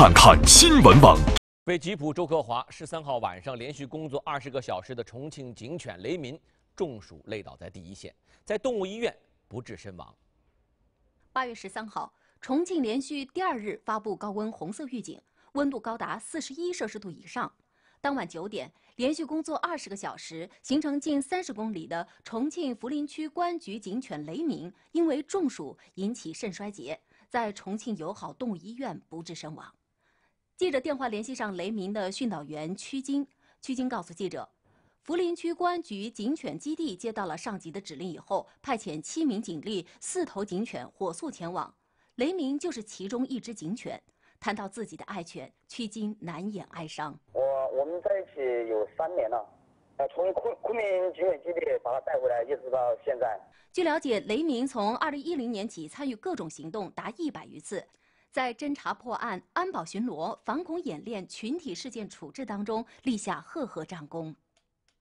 看看新闻网。为吉普周克华十三号晚上连续工作二十个小时的重庆警犬雷民中暑累倒在第一线，在动物医院不治身亡。八月十三号，重庆连续第二日发布高温红色预警，温度高达四十一摄氏度以上。当晚九点，连续工作二十个小时，行程近三十公里的重庆涪陵区公安局警犬雷民因为中暑引起肾衰竭，在重庆友好动物医院不治身亡。记者电话联系上雷明的训导员曲晶，曲晶告诉记者，涪陵区公安局警犬基地接到了上级的指令以后，派遣七名警力、四头警犬火速前往。雷明就是其中一只警犬。谈到自己的爱犬，曲晶难掩哀伤。我我们在一起有三年了，从昆昆明警犬基地把它带回来，一直到现在。据了解，雷明从二零一零年起参与各种行动达一百余次。在侦查破案、安保巡逻、反恐演练、群体事件处置当中立下赫赫战功。